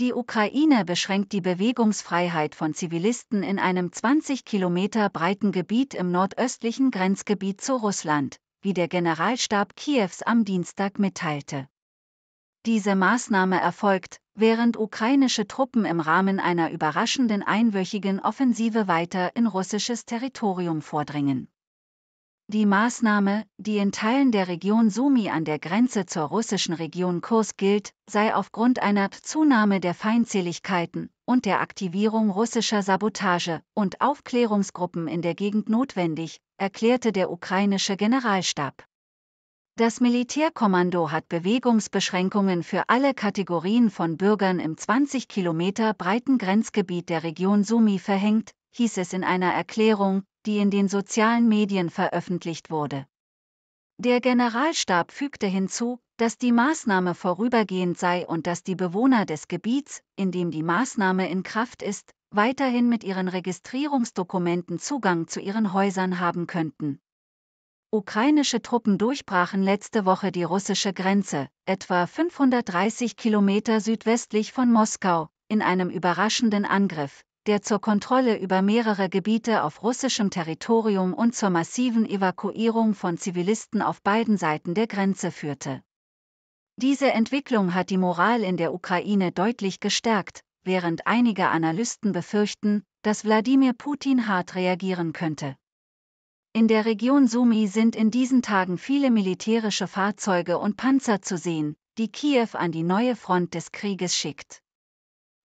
Die Ukraine beschränkt die Bewegungsfreiheit von Zivilisten in einem 20 Kilometer breiten Gebiet im nordöstlichen Grenzgebiet zu Russland, wie der Generalstab Kiews am Dienstag mitteilte. Diese Maßnahme erfolgt, während ukrainische Truppen im Rahmen einer überraschenden einwöchigen Offensive weiter in russisches Territorium vordringen. Die Maßnahme, die in Teilen der Region Sumi an der Grenze zur russischen Region Kurs gilt, sei aufgrund einer Zunahme der Feindseligkeiten und der Aktivierung russischer Sabotage- und Aufklärungsgruppen in der Gegend notwendig, erklärte der ukrainische Generalstab. Das Militärkommando hat Bewegungsbeschränkungen für alle Kategorien von Bürgern im 20 Kilometer breiten Grenzgebiet der Region Sumi verhängt, hieß es in einer Erklärung, die in den sozialen Medien veröffentlicht wurde. Der Generalstab fügte hinzu, dass die Maßnahme vorübergehend sei und dass die Bewohner des Gebiets, in dem die Maßnahme in Kraft ist, weiterhin mit ihren Registrierungsdokumenten Zugang zu ihren Häusern haben könnten. Ukrainische Truppen durchbrachen letzte Woche die russische Grenze, etwa 530 Kilometer südwestlich von Moskau, in einem überraschenden Angriff, der zur Kontrolle über mehrere Gebiete auf russischem Territorium und zur massiven Evakuierung von Zivilisten auf beiden Seiten der Grenze führte. Diese Entwicklung hat die Moral in der Ukraine deutlich gestärkt, während einige Analysten befürchten, dass Wladimir Putin hart reagieren könnte. In der Region Sumi sind in diesen Tagen viele militärische Fahrzeuge und Panzer zu sehen, die Kiew an die neue Front des Krieges schickt.